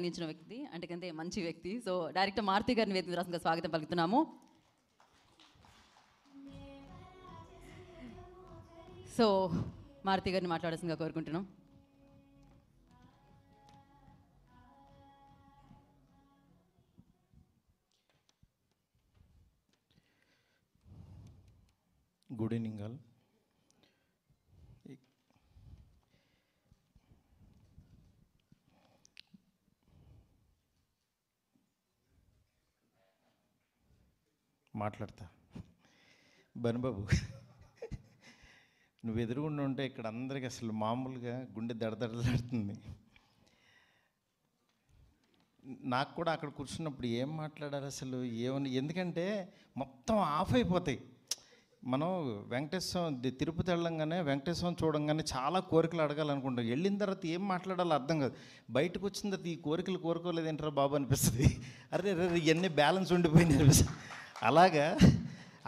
అందించిన వ్యక్తి అంటే మంచి వ్యక్తి సో డైరెక్టర్ మారుతి గారిని వేదిక రాసంగా స్వాగతం పలుకుతున్నాము సో మారుతి గారిని మాట్లాడాల్సిందిగా కోరుకుంటున్నాం గుడ్ ఈవినింగ్ ఆల్ మాట్లాడతా బనుబాబు నువ్వు ఎదురుగుండా ఉంటే ఇక్కడ అందరికి అసలు మామూలుగా గుండె దడదడలాడుతుంది నాకు కూడా అక్కడ కూర్చున్నప్పుడు ఏం మాట్లాడారు అసలు ఏమని ఎందుకంటే మొత్తం ఆఫ్ అయిపోతాయి మనం వెంకటేశ్వరం తిరుపతి వెళ్ళంగానే వెంకటేశ్వరం చూడంగానే చాలా కోరికలు అడగాలనుకుంటాం వెళ్ళిన తర్వాత ఏం మాట్లాడాలో అర్థం కాదు బయటకు వచ్చిన తర్వాత ఈ కోరికలు ఏంటారా బాబు అనిపిస్తుంది అరే రే ఇవన్నీ బ్యాలెన్స్ ఉండిపోయింది అనిపిస్తుంది అలాగా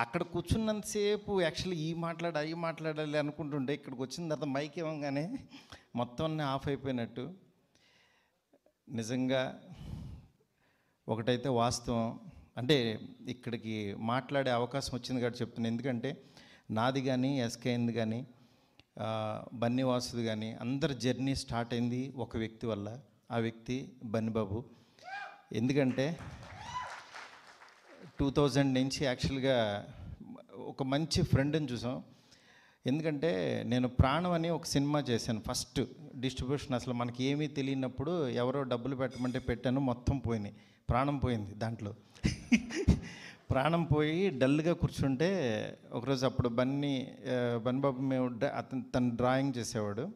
అక్కడ కూర్చున్నంతసేపు యాక్చువల్లీ ఈ మాట్లాడాలి అవి మాట్లాడాలి అనుకుంటుండే ఇక్కడికి వచ్చిన తర్వాత మైక్ ఇవ్వగానే మొత్తం ఆఫ్ అయిపోయినట్టు నిజంగా ఒకటైతే వాస్తవం అంటే ఇక్కడికి మాట్లాడే అవకాశం వచ్చింది కాబట్టి చెప్తున్నాను ఎందుకంటే నాది కానీ ఎస్కేయింది కానీ బన్నివాసుది కానీ అందరి జర్నీ స్టార్ట్ అయింది ఒక వ్యక్తి వల్ల ఆ వ్యక్తి బన్నిబాబు ఎందుకంటే టూ థౌజండ్ నుంచి యాక్చువల్గా ఒక మంచి ఫ్రెండ్ని చూసాం ఎందుకంటే నేను ప్రాణం అని ఒక సినిమా చేశాను ఫస్ట్ డిస్ట్రిబ్యూషన్ అసలు మనకి ఏమీ తెలియనప్పుడు ఎవరో డబ్బులు పెట్టమంటే పెట్టాను మొత్తం పోయినాయి ప్రాణం పోయింది దాంట్లో ప్రాణం పోయి డల్గా కూర్చుంటే ఒకరోజు అప్పుడు బన్నీ బన్బాబు మేము అతను తను డ్రాయింగ్ చేసేవాడు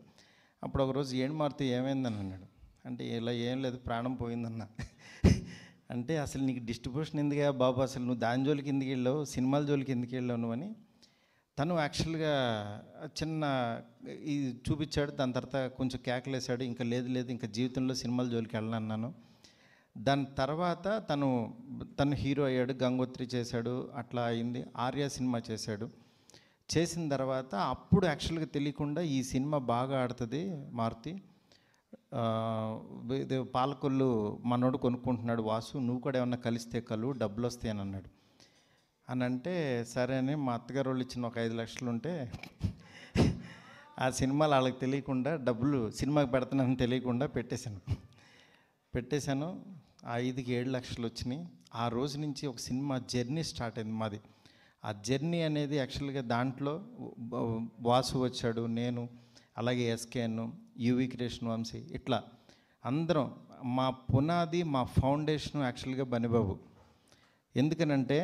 అప్పుడు ఒకరోజు ఏం మారుతూ ఏమైందని అన్నాడు అంటే ఇలా ఏం లేదు ప్రాణం పోయిందన్నా అంటే అసలు నీకు డిస్ట్రిబ్యూషన్ ఎందుకు బాబు అసలు నువ్వు దాని జోలికి ఎందుకు వెళ్ళావు సినిమాల జోలికి ఎందుకు వెళ్ళావు నువ్వు అని తను యాక్చువల్గా చిన్న ఇది చూపించాడు దాని తర్వాత కొంచెం కేకలేసాడు ఇంకా లేదు లేదు ఇంకా జీవితంలో సినిమాల జోలికి వెళ్ళనన్నాను దాని తర్వాత తను తను హీరో అయ్యాడు గంగోత్రి చేశాడు అట్లా అయింది ఆర్య సినిమా చేశాడు చేసిన తర్వాత అప్పుడు యాక్చువల్గా తెలియకుండా ఈ సినిమా బాగా ఆడుతుంది మారుతి పాలకొల్లు మనోడు కొనుక్కుంటున్నాడు వాసు నువ్వు కూడా ఏమన్నా కలిస్తే కలు డబ్బులు వస్తాయని అన్నాడు అని అంటే సరే అని మా అత్తగారు వాళ్ళు ఇచ్చిన ఒక ఐదు లక్షలు ఉంటే ఆ సినిమాలు వాళ్ళకి తెలియకుండా డబ్బులు సినిమాకి పెడుతున్నానని తెలియకుండా పెట్టేశాను పెట్టేశాను ఆ ఐదుకి ఏడు లక్షలు వచ్చినాయి ఆ రోజు నుంచి ఒక సినిమా జర్నీ స్టార్ట్ అయింది మాది ఆ జర్నీ అనేది యాక్చువల్గా దాంట్లో వాసు వచ్చాడు నేను అలాగే ఎస్కేఎన్ యువి క్రియేషన్ వంశీ ఇట్లా అందరం మా పునాది మా ఫౌండేషన్ యాక్చువల్గా బనిబాబు ఎందుకనంటే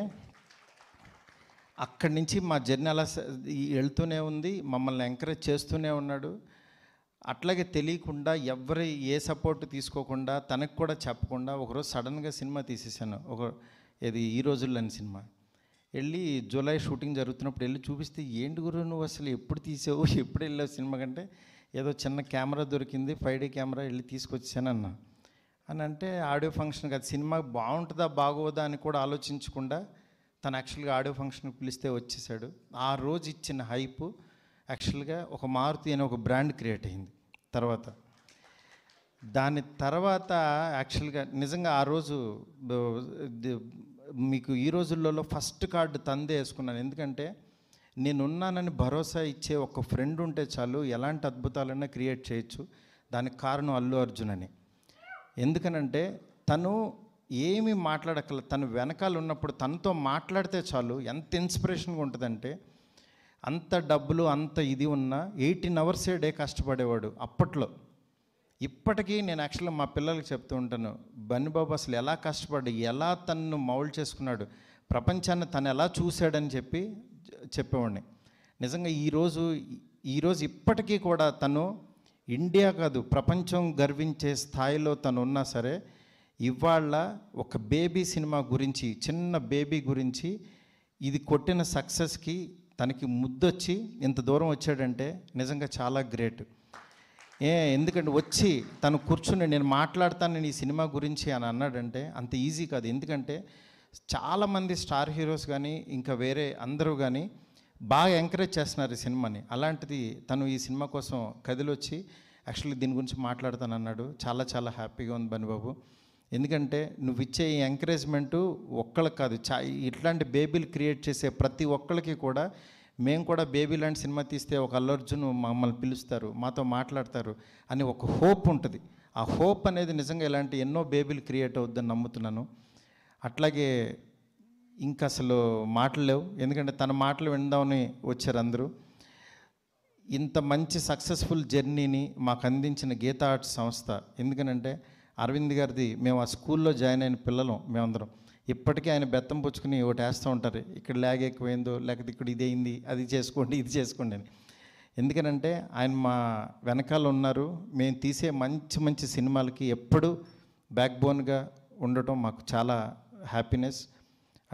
అక్కడి నుంచి మా జర్నీ అలా వెళ్తూనే ఉంది మమ్మల్ని ఎంకరేజ్ చేస్తూనే ఉన్నాడు అట్లాగే తెలియకుండా ఎవరి ఏ సపోర్ట్ తీసుకోకుండా తనకు కూడా చెప్పకుండా ఒకరోజు సడన్గా సినిమా తీసేసాను ఒక ఇది ఈ రోజుల్లోని సినిమా వెళ్ళి జూలై షూటింగ్ జరుగుతున్నప్పుడు వెళ్ళి చూపిస్తే ఏంటి గురు నువ్వు అసలు ఎప్పుడు తీసావు ఎప్పుడు వెళ్ళావు సినిమా కంటే ఏదో చిన్న కెమెరా దొరికింది ఫైవ్ డే కెమెరా వెళ్ళి తీసుకొచ్చాను అన్న అని అంటే ఆడియో ఫంక్షన్ కాదు సినిమా బాగుంటుందా బాగోదా అని కూడా ఆలోచించకుండా తను యాక్చువల్గా ఆడియో ఫంక్షన్కి పిలిస్తే వచ్చేసాడు ఆ రోజు ఇచ్చిన హైపు యాక్చువల్గా ఒక మారుతి అనే ఒక బ్రాండ్ క్రియేట్ అయింది తర్వాత దాని తర్వాత యాక్చువల్గా నిజంగా ఆ రోజు మీకు ఈ రోజుల్లో ఫస్ట్ కార్డు తందే వేసుకున్నాను ఎందుకంటే నేనున్నానని భరోసా ఇచ్చే ఒక ఫ్రెండ్ ఉంటే చాలు ఎలాంటి అద్భుతాలైనా క్రియేట్ చేయొచ్చు దానికి కారణం అల్లు అర్జున్ అని ఎందుకనంటే తను ఏమి మాట్లాడకల తను వెనకాల ఉన్నప్పుడు తనతో మాట్లాడితే చాలు ఎంత ఇన్స్పిరేషన్గా ఉంటుందంటే అంత డబ్బులు అంత ఇది ఉన్నా ఎయిటీన్ అవర్స్ ఏ డే కష్టపడేవాడు అప్పట్లో ఇప్పటికీ నేను యాక్చువల్గా మా పిల్లలకి చెప్తూ ఉంటాను బన్నుబాబు అసలు ఎలా కష్టపడి ఎలా తనను మౌల్డ్ చేసుకున్నాడు ప్రపంచాన్ని తను ఎలా చూశాడని చెప్పి చెప్పేవాడిని నిజంగా ఈరోజు ఈరోజు ఇప్పటికీ కూడా తను ఇండియా కాదు ప్రపంచం గర్వించే స్థాయిలో తను ఉన్నా సరే ఇవాళ ఒక బేబీ సినిమా గురించి చిన్న బేబీ గురించి ఇది కొట్టిన సక్సెస్కి తనకి ముద్దొచ్చి ఇంత దూరం వచ్చాడంటే నిజంగా చాలా గ్రేట్ ఏ ఎందుకంటే వచ్చి తను కూర్చుని నేను మాట్లాడతాను నేను ఈ సినిమా గురించి అని అన్నాడంటే అంత ఈజీ కాదు ఎందుకంటే చాలామంది స్టార్ హీరోస్ కానీ ఇంకా వేరే అందరూ కానీ బాగా ఎంకరేజ్ చేస్తున్నారు ఈ సినిమాని అలాంటిది తను ఈ సినిమా కోసం కదిలొచ్చి యాక్చువల్లీ దీని గురించి మాట్లాడతాను అన్నాడు చాలా చాలా హ్యాపీగా ఉంది బనిబాబు ఎందుకంటే నువ్వు ఇచ్చే ఈ ఎంకరేజ్మెంటు ఒక్కళ్ళకి కాదు చా ఇట్లాంటి బేబీలు క్రియేట్ చేసే ప్రతి ఒక్కళ్ళకి కూడా మేము కూడా బేబీ ల్యాండ్ సినిమా తీస్తే ఒక అల్లర్జున్ మమ్మల్ని పిలుస్తారు మాతో మాట్లాడతారు అని ఒక హోప్ ఉంటుంది ఆ హోప్ అనేది నిజంగా ఇలాంటి ఎన్నో బేబీలు క్రియేట్ అవుద్దని నమ్ముతున్నాను అట్లాగే ఇంకా అసలు మాటలు లేవు ఎందుకంటే తన మాటలు విందామని వచ్చారు అందరూ ఇంత మంచి సక్సెస్ఫుల్ జర్నీని మాకు అందించిన గీతా ఆర్ట్స్ సంస్థ ఎందుకనంటే అరవింద్ గారిది మేము ఆ స్కూల్లో జాయిన్ అయిన పిల్లలం మేమందరం ఇప్పటికీ ఆయన బెత్తం పుచ్చుకుని ఒకటి వేస్తూ ఉంటారు ఇక్కడ ల్యాగ్ ఎక్కువైందో లేకపోతే ఇక్కడ ఇది అయింది అది చేసుకోండి ఇది చేసుకోండి అని ఎందుకనంటే ఆయన మా వెనకాల ఉన్నారు మేము తీసే మంచి మంచి సినిమాలకి ఎప్పుడు బ్యాక్ బోన్గా ఉండటం మాకు చాలా హ్యాపీనెస్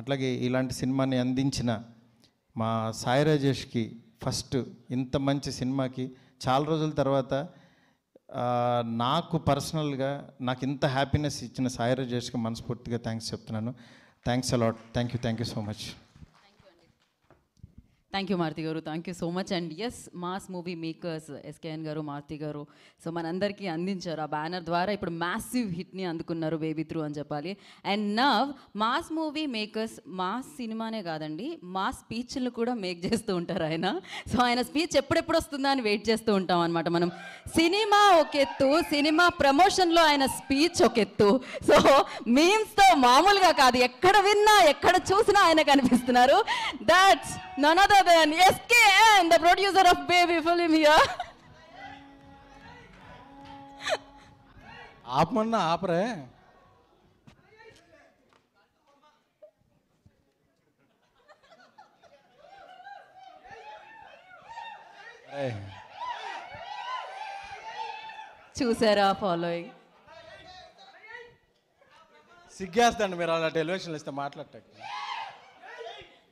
అట్లాగే ఇలాంటి సినిమాని అందించిన మా సాయి రాజేష్కి ఫస్ట్ ఇంత మంచి సినిమాకి చాలా రోజుల తర్వాత నాకు పర్సనల్గా నాకు ఇంత హ్యాపీనెస్ ఇచ్చిన సాయి రాజేష్కి మనస్ఫూర్తిగా థ్యాంక్స్ చెప్తున్నాను thanks a lot thank you thank you so much thank you Maruti garu thank you so much and S Mass Movie Makers SKN garu Maruti గారు సో మనందరికీ అందించారు ఆ బ్యానర్ ద్వారా ఇప్పుడు మ్యాసివ్ హిట్ని అందుకున్నారు బేబీ త్రూ అని చెప్పాలి and now Mass Movie Makers mass సినిమానే కాదండి మా స్పీచ్లు కూడా మేక్ చేస్తూ ఉంటారు ఆయన సో ఆయన స్పీచ్ ఎప్పుడెప్పుడు వస్తుందా అని వెయిట్ చేస్తూ ఉంటాం అనమాట మనం సినిమా ఒక ఎత్తు సినిమా ప్రమోషన్లో ఆయన స్పీచ్ ఒక ఎత్తు సో మీమ్స్తో మామూలుగా కాదు ఎక్కడ విన్నా ఎక్కడ చూసినా ఆయన కనిపిస్తున్నారు that's none other than SKN, the producer of Baby film here. आप मरना आप रहे हैं చూసారా ఫాలోయింగ్ సిగ్గేస్తండి మీరు అలాంటి ఎలివేషన్లు ఇస్తే మాట్లాడటానికి